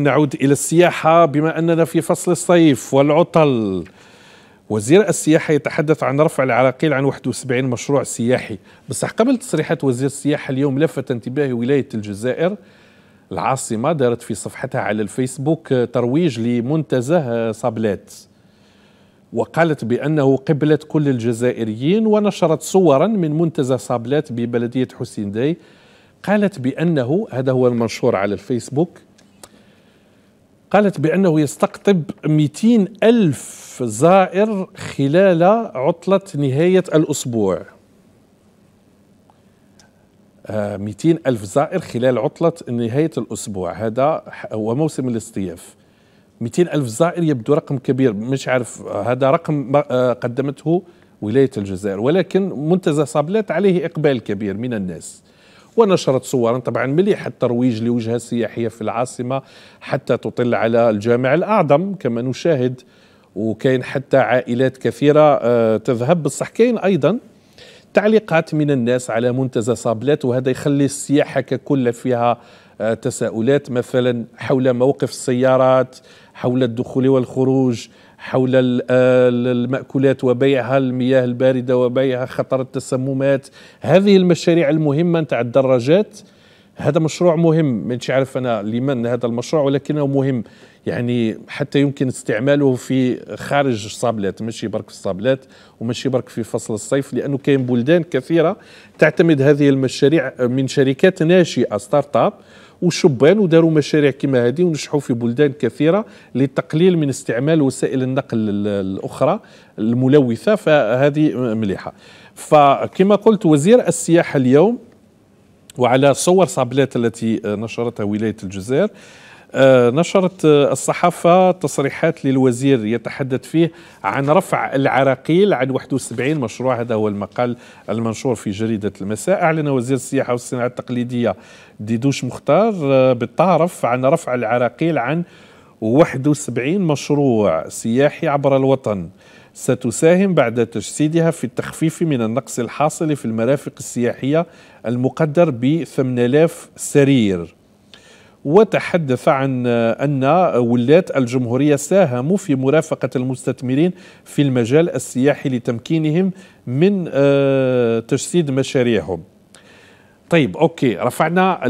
نعود إلى السياحة بما أننا في فصل الصيف والعطل وزير السياحة يتحدث عن رفع العراقيل عن 71 مشروع سياحي بصح قبل تصريحات وزير السياحة اليوم لفت انتباهي ولاية الجزائر العاصمة دارت في صفحتها على الفيسبوك ترويج لمنتزه صابلات وقالت بأنه قبلة كل الجزائريين ونشرت صورا من منتزه صابلات ببلدية حسين داي قالت بأنه هذا هو المنشور على الفيسبوك قالت بأنه يستقطب 200 ألف زائر خلال عطلة نهاية الأسبوع 200 آه، ألف زائر خلال عطلة نهاية الأسبوع هذا هو موسم الاصطياف 200 ألف زائر يبدو رقم كبير مش عارف هذا رقم آه، قدمته ولاية الجزائر ولكن منتزه صابلات عليه إقبال كبير من الناس ونشرت صورا طبعا مليحة الترويج لوجهة سياحية في العاصمة حتى تطل على الجامع الأعظم كما نشاهد وكاين حتى عائلات كثيرة آه، تذهب بصح كاين أيضا تعليقات من الناس على منتزه صابلات وهذا يخلي السياحة ككل فيها آه، تساؤلات مثلا حول موقف السيارات حول الدخول والخروج حول آه، المأكولات وبيعها المياه الباردة وبيعها خطر التسممات هذه المشاريع المهمة تاع الدراجات هذا مشروع مهم مش عارف أنا لمن هذا المشروع ولكنه مهم يعني حتى يمكن استعماله في خارج الصابلات ماشي برك في الصابلات وماشي برك في فصل الصيف لانه كاين بلدان كثيره تعتمد هذه المشاريع من شركات ناشئه ستارت اب وشبان وداروا مشاريع كما هذه ونجحوا في بلدان كثيره للتقليل من استعمال وسائل النقل الاخرى الملوثه فهذه مليحه فكما قلت وزير السياحه اليوم وعلى صور صابلات التي آه، نشرتها ولاية الجزائر آه، نشرت آه، الصحافة تصريحات للوزير يتحدث فيه عن رفع العراقيل عن 71 مشروع هذا هو المقال المنشور في جريدة المساء أعلن وزير السياحة والصناعة التقليدية ديدوش مختار بالطرف عن رفع العراقيل عن 71 مشروع سياحي عبر الوطن ستساهم بعد تجسيدها في التخفيف من النقص الحاصل في المرافق السياحية المقدر ب 8000 سرير وتحدث عن أن ولات الجمهورية ساهموا في مرافقة المستثمرين في المجال السياحي لتمكينهم من آه، تجسيد مشاريعهم طيب أوكي رفعنا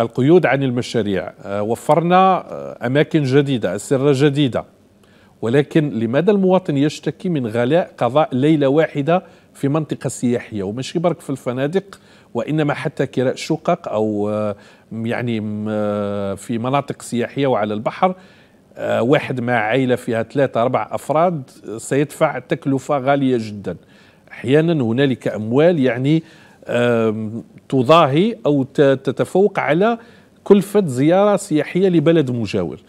القيود عن المشاريع آه، وفرنا آه، أماكن جديدة أسرة جديدة ولكن لماذا المواطن يشتكي من غلاء قضاء ليلة واحدة في منطقة سياحية وماشي برك في الفنادق وإنما حتى كراء شقق أو آه، يعني آه، في مناطق سياحية وعلى البحر آه، واحد مع عائلة فيها ثلاثة أربع أفراد سيدفع تكلفة غالية جدا أحيانا هنالك أموال يعني تضاهي أو تتفوق على كلفة زيارة سياحية لبلد مجاور